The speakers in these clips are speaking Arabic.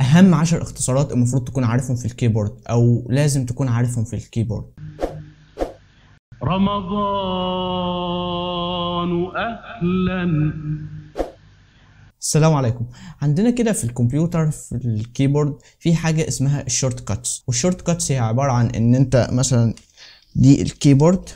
اهم عشر اختصارات المفروض تكون عارفهم في الكيبورد او لازم تكون عارفهم في الكيبورد رمضان اهلا السلام عليكم عندنا كده في الكمبيوتر في الكيبورد في حاجة اسمها الشورت كاتس والشورت كاتس هي عبارة عن ان انت مثلا دي الكيبورد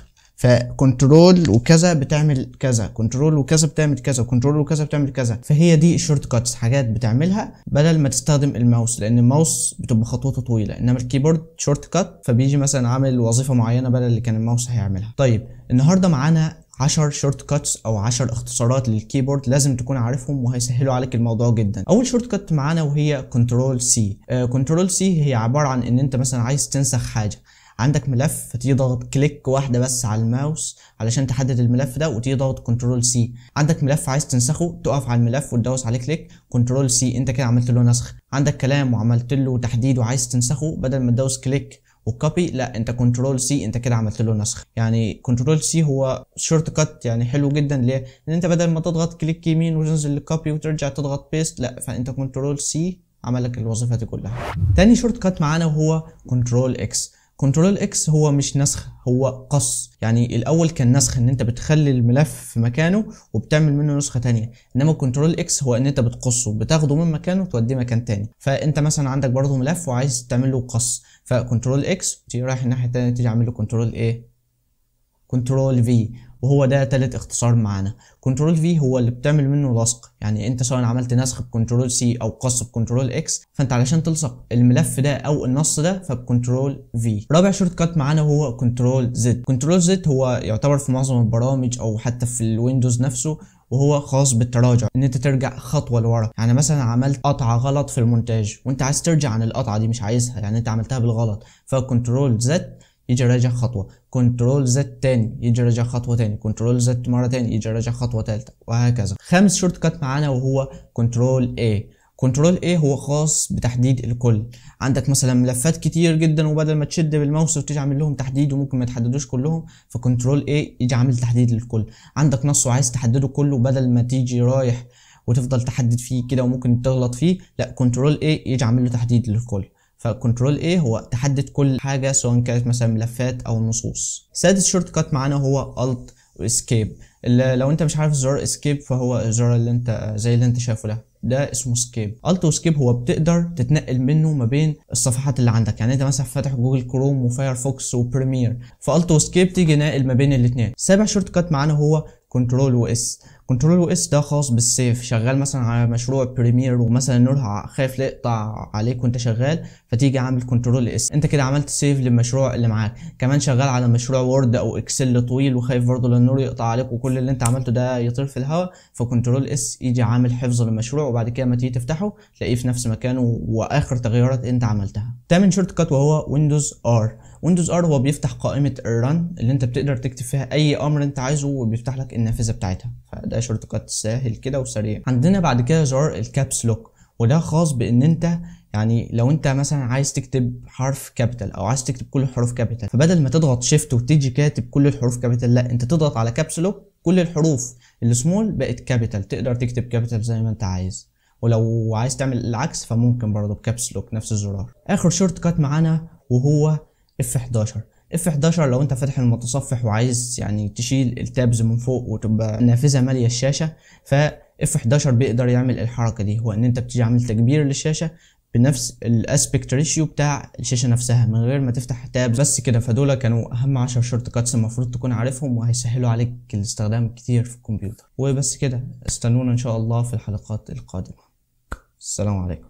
فكنترول وكذا بتعمل كذا كنترول وكذا بتعمل كذا كنترول وكذا بتعمل كذا فهي دي شورت كاتس حاجات بتعملها بدل ما تستخدم الماوس لان الماوس بتبقى خطوته طويله انما الكيبورد شورت كات فبيجي مثلا عامل وظيفه معينه بدل اللي كان الماوس هيعملها طيب النهارده معانا 10 شورت كاتس او 10 اختصارات للكيبورد لازم تكون عارفهم وهيسهلوا عليك الموضوع جدا اول شورت كات معانا وهي كنترول سي كنترول سي هي عباره عن ان انت مثلا عايز تنسخ حاجه عندك ملف فتيجي ضغط كليك واحده بس على الماوس علشان تحدد الملف ده وتيجي ضغط كنترول سي عندك ملف عايز تنسخه تقف على الملف وتدوس عليه كليك كنترول سي انت كده عملت له نسخ عندك كلام وعملت له تحديد وعايز تنسخه بدل ما تدوس كليك وكوبي لا انت كنترول سي انت كده عملت له نسخ يعني كنترول سي هو شورت كات يعني حلو جدا ليه لان انت بدل ما تضغط كليك يمين وتنزل لكوبي وترجع تضغط بيست لا فانت كنترول سي عمل لك الوظيفه دي كلها تاني شورت كات معانا وهو كنترول اكس كنترول اكس هو مش نسخ هو قص يعني الاول كان نسخ ان انت بتخلي الملف في مكانه وبتعمل منه نسخه تانية انما كنترول اكس هو ان انت بتقصه بتاخده من مكانه وتوديه مكان تاني فانت مثلا عندك برضه ملف وعايز تعمل له قص فكنترول اكس تيجي رايح الناحيه التانية تيجي اعمل له كنترول ايه كنترول في وهو ده تالت اختصار معانا كنترول في هو اللي بتعمل منه لصق يعني انت سواء عملت نسخ بكنترول سي او قص بكنترول اكس فانت علشان تلصق الملف ده او النص ده فبكنترول في رابع شورت كات معانا هو كنترول زد كنترول زد هو يعتبر في معظم البرامج او حتى في الويندوز نفسه وهو خاص بالتراجع ان انت ترجع خطوه لورا يعني مثلا عملت قطعه غلط في المونتاج وانت عايز ترجع عن القطعه دي مش عايزها يعني انت عملتها بالغلط فكنترول زد يجي راجع خطوة كنترول زد تاني يجي راجع خطوة تاني كنترول زد مرة تاني يجي راجع خطوة تالتة وهكذا خامس شورت كات معانا وهو كنترول A كنترول A هو خاص بتحديد الكل عندك مثلا ملفات كتير جدا وبدل ما تشد بالماوس وتيجي عامل لهم تحديد وممكن ما تحددوش كلهم فكنترول A يجي عامل تحديد للكل عندك نص وعايز تحدده كله بدل ما تيجي رايح وتفضل تحدد فيه كده وممكن تغلط فيه لا كنترول A يجي عامل له تحديد للكل فكنترول A هو تحدد كل حاجة سواء كانت مثلا ملفات أو نصوص سادس شورت كات معانا هو Alt وإسكيب لو أنت مش عارف زرار إسكيب فهو الزرار اللي أنت زي اللي أنت شايفه ده ده اسمه سكيب الت وسكيب هو بتقدر تتنقل منه ما بين الصفحات اللي عندك يعني انت مثلا فاتح جوجل كروم وفايرفوكس وبريمير فالت وسكيب تيجي ناقل ما بين الاثنين سابع شورت كات معانا هو كنترول واس كنترول اس ده خاص بالسيف شغال مثلا على مشروع بريمير ومثلا النور خايف يقطع عليك وانت شغال فتيجي عامل كنترول اس انت كده عملت سيف للمشروع اللي معاك كمان شغال على مشروع وورد او اكسل طويل وخايف برضه النور يقطع عليك وكل اللي انت عملته ده يطير في الهواء فكنترول اس يجي عامل حفظ للمشروع وبعد كده ما تيجي تفتحه تلاقيه في نفس مكانه واخر تغييرات انت عملتها تامن شورت كات وهو ويندوز ار ويندوز ار هو بيفتح قائمه الرن اللي انت بتقدر تكتب فيها اي امر انت عايزه وبيفتح لك النافذه بتاعتها فده شورت كات سهل كده وسريع عندنا بعد كده زرار الكابس لوك وده خاص بان انت يعني لو انت مثلا عايز تكتب حرف كابيتال او عايز تكتب كل الحروف كابيتال فبدل ما تضغط شيفت وتيجي كاتب كل الحروف كابيتال لا انت تضغط على كابس لوك كل الحروف السمول بقت كابيتال تقدر تكتب كابيتال زي ما انت عايز ولو عايز تعمل العكس فممكن برضه بكابس لوك نفس الزرار اخر شورت كات معانا وهو اف 11 اف 11 لو انت فاتح المتصفح وعايز يعني تشيل التابز من فوق وتبقى النافذه ماليه الشاشه ف اف 11 بيقدر يعمل الحركه دي هو ان انت بتيجي عامل تكبير للشاشه بنفس الاسبكت ريشيو بتاع الشاشه نفسها من غير ما تفتح تاب بس كده فدول كانوا اهم 10 شورت كاتس المفروض تكون عارفهم وهيسهلوا عليك الاستخدام كتير في الكمبيوتر وبس كده استنونا ان شاء الله في الحلقات القادمه السلام عليكم